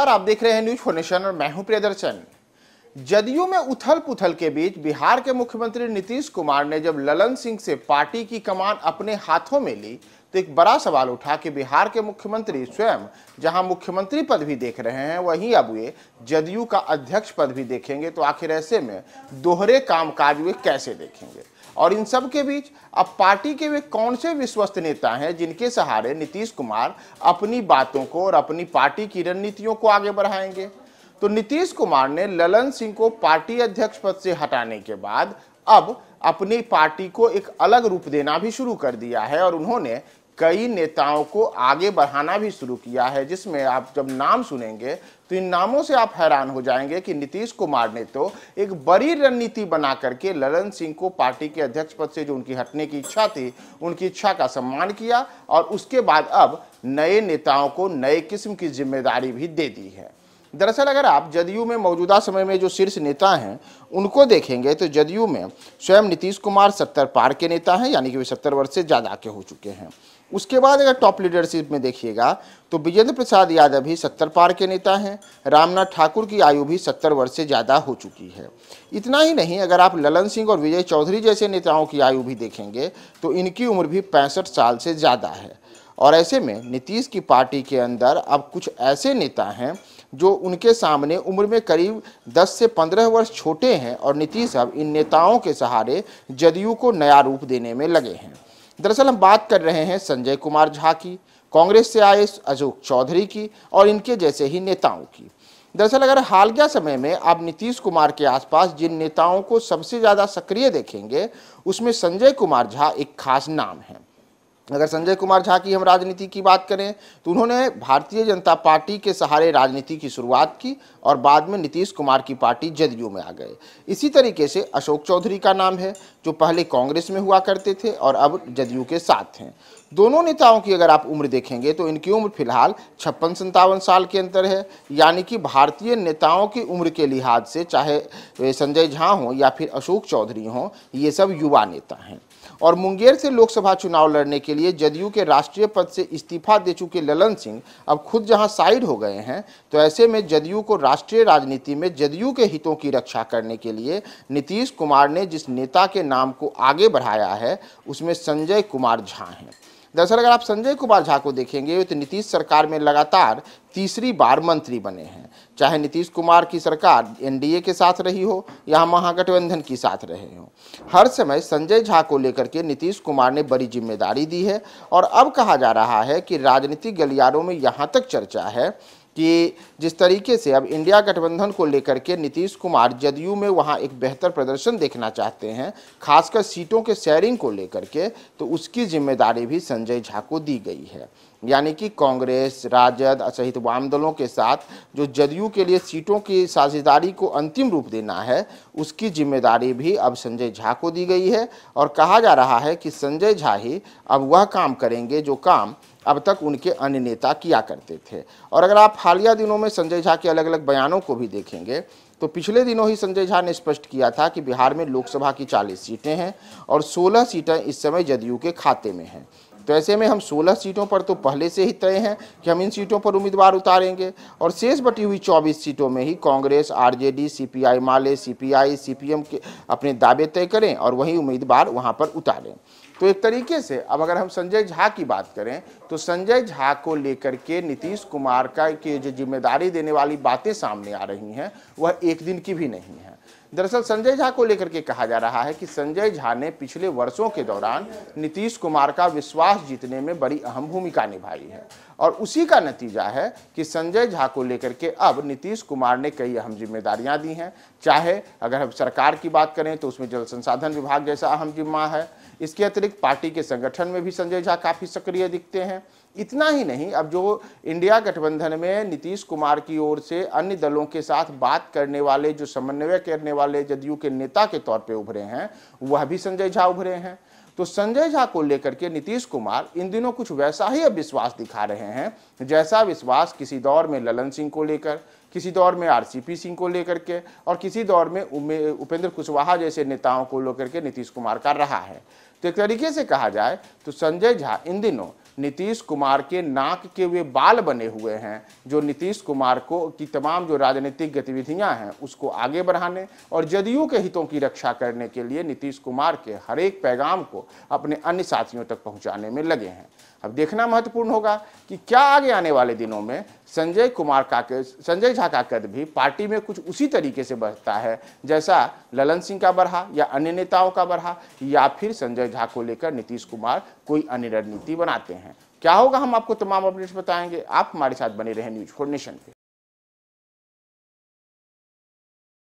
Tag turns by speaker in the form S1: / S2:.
S1: नमस्कार आप देख रहे हैं न्यूज फोनेशन और मैं हूं प्रियदर्शन जदयू में उथल पुथल के बीच बिहार के मुख्यमंत्री नीतीश कुमार ने जब ललन सिंह से पार्टी की कमान अपने हाथों में ली तो एक बड़ा सवाल उठा कि बिहार के मुख्यमंत्री स्वयं जहां मुख्यमंत्री पद भी देख रहे हैं वहीं अब ये जदयू का अध्यक्ष पद भी देखेंगे तो आखिर ऐसे में दोहरे कामकाज वे कैसे देखेंगे और इन सब के बीच अब पार्टी के वे कौन से विश्वस्त नेता हैं जिनके सहारे नीतीश कुमार अपनी बातों को और अपनी पार्टी की रणनीतियों को आगे बढ़ाएंगे तो नीतीश कुमार ने ललन सिंह को पार्टी अध्यक्ष पद से हटाने के बाद अब अपनी पार्टी को एक अलग रूप देना भी शुरू कर दिया है और उन्होंने कई नेताओं को आगे बढ़ाना भी शुरू किया है जिसमें आप जब नाम सुनेंगे तो इन नामों से आप हैरान हो जाएंगे कि नीतीश कुमार ने तो एक बड़ी रणनीति बना करके ललन सिंह को पार्टी के अध्यक्ष पद से जो उनकी हटने की इच्छा थी उनकी इच्छा का सम्मान किया और उसके बाद अब नए नेताओं को नए किस्म की जिम्मेदारी भी दे दी है दरअसल अगर आप जदयू में मौजूदा समय में जो शीर्ष नेता हैं उनको देखेंगे तो जदयू में स्वयं नीतीश कुमार सत्तर पार के नेता हैं यानी कि वे सत्तर वर्ष से ज़्यादा के हो चुके हैं उसके बाद अगर टॉप लीडरशिप में देखिएगा तो विजेंद्र प्रसाद यादव भी सत्तर पार के नेता हैं रामनाथ ठाकुर की आयु भी सत्तर वर्ष से ज़्यादा हो चुकी है इतना ही नहीं अगर आप ललन सिंह और विजय चौधरी जैसे नेताओं की आयु भी देखेंगे तो इनकी उम्र भी पैंसठ साल से ज़्यादा है और ऐसे में नीतीश की पार्टी के अंदर अब कुछ ऐसे नेता हैं जो उनके सामने उम्र में करीब 10 से 15 वर्ष छोटे हैं और नीतीश अब इन नेताओं के सहारे जदयू को नया रूप देने में लगे हैं दरअसल हम बात कर रहे हैं संजय कुमार झा की कांग्रेस से आए अशोक चौधरी की और इनके जैसे ही नेताओं की दरअसल अगर हालिया समय में आप नीतीश कुमार के आसपास जिन नेताओं को सबसे ज़्यादा सक्रिय देखेंगे उसमें संजय कुमार झा एक खास नाम है अगर संजय कुमार झा की हम राजनीति की बात करें तो उन्होंने भारतीय जनता पार्टी के सहारे राजनीति की शुरुआत की और बाद में नीतीश कुमार की पार्टी जदयू में आ गए इसी तरीके से अशोक चौधरी का नाम है जो पहले कांग्रेस में हुआ करते थे और अब जदयू के साथ हैं दोनों नेताओं की अगर आप उम्र देखेंगे तो इनकी उम्र फिलहाल छप्पन संतावन साल के अंतर है यानी कि भारतीय नेताओं की उम्र के लिहाज से चाहे संजय झा हों या फिर अशोक चौधरी हों ये सब युवा नेता हैं और मुंगेर से लोकसभा चुनाव लड़ने के लिए जदयू के राष्ट्रीय पद से इस्तीफा दे चुके ललन सिंह अब खुद जहां साइड हो गए हैं तो ऐसे में जदयू को राष्ट्रीय राजनीति में जदयू के हितों की रक्षा करने के लिए नीतीश कुमार ने जिस नेता के नाम को आगे बढ़ाया है उसमें संजय कुमार झा हैं दरअसल अगर आप संजय कुमार झा को देखेंगे तो नीतीश सरकार में लगातार तीसरी बार मंत्री बने हैं चाहे नीतीश कुमार की सरकार एनडीए के साथ रही हो या महागठबंधन की साथ रहे हो हर समय संजय झा को लेकर के नीतीश कुमार ने बड़ी जिम्मेदारी दी है और अब कहा जा रहा है कि राजनीतिक गलियारों में यहाँ तक चर्चा है कि जिस तरीके से अब इंडिया गठबंधन को लेकर के नीतीश कुमार जदयू में वहाँ एक बेहतर प्रदर्शन देखना चाहते हैं खासकर सीटों के शेयरिंग को लेकर के तो उसकी जिम्मेदारी भी संजय झा को दी गई है यानी कि कांग्रेस राजद सहित वाम दलों के साथ जो जदयू के लिए सीटों की साझेदारी को अंतिम रूप देना है उसकी जिम्मेदारी भी अब संजय झा को दी गई है और कहा जा रहा है कि संजय झा ही अब वह काम करेंगे जो काम अब तक उनके अन्य नेता किया करते थे और अगर आप हालिया दिनों में संजय झा के अलग अलग बयानों को भी देखेंगे तो पिछले दिनों ही संजय झा ने स्पष्ट किया था कि बिहार में लोकसभा की चालीस सीटें हैं और सोलह सीटें इस समय जदयू के खाते में हैं तो ऐसे में हम 16 सीटों पर तो पहले से ही तय हैं कि हम इन सीटों पर उम्मीदवार उतारेंगे और शेष बटी हुई 24 सीटों में ही Congress RJD CPI Male CPI CPM के अपने दावे तय करें और वहीं उम्मीदवार वहां पर उतारें तो एक तरीके से अब अगर हम संजय झा की बात करें तो संजय झा को लेकर के नीतीश कुमार का के जो जिम्मेदारी देने वाली बातें सामने आ रही हैं वह एक दिन की भी नहीं है दरअसल संजय झा को लेकर के कहा जा रहा है कि संजय झा ने पिछले वर्षों के दौरान नीतीश कुमार का विश्वास जीतने में बड़ी अहम भूमिका निभाई है और उसी का नतीजा है कि संजय झा को लेकर के अब नीतीश कुमार ने कई अहम जिम्मेदारियां दी हैं चाहे अगर हम सरकार की बात करें तो उसमें जल संसाधन विभाग जैसा अहम जिम्मा है इसके अतिरिक्त पार्टी के संगठन में भी संजय झा काफ़ी सक्रिय दिखते हैं इतना ही नहीं अब जो इंडिया गठबंधन में नीतीश कुमार की ओर से अन्य दलों के साथ बात करने वाले जो समन्वय करने वाले जदयू के नेता के तौर पे उभरे हैं वह भी संजय झा उभरे हैं तो संजय झा को लेकर के नीतीश कुमार इन दिनों कुछ वैसा ही अब विश्वास दिखा रहे हैं जैसा विश्वास किसी दौर में ललन सिंह को लेकर किसी दौर में आरसीपी सिंह को लेकर के और किसी दौर में उपेंद्र कुशवाहा जैसे नेताओं को लेकर के नीतीश कुमार का रहा है तो एक तरीके से कहा जाए तो संजय झा इन दिनों नीतीश कुमार के नाक के वे बाल बने हुए हैं जो नीतीश कुमार को की तमाम जो राजनीतिक गतिविधियां हैं उसको आगे बढ़ाने और जदयू के हितों की रक्षा करने के लिए नीतीश कुमार के हरेक पैगाम को अपने अन्य साथियों तक पहुंचाने में लगे हैं अब देखना महत्वपूर्ण होगा कि क्या आगे आने वाले दिनों में संजय कुमार का संजय झा का कद भी पार्टी में कुछ उसी तरीके से बढ़ता है जैसा ललन सिंह का बढ़ा या अन्य नेताओं का बढ़ा या फिर संजय झा को लेकर नीतीश कुमार कोई अन्य रणनीति बनाते हैं क्या होगा हम आपको तमाम अपडेट्स बताएंगे आप हमारे साथ बने रहें न्यूज फोर नेशन पे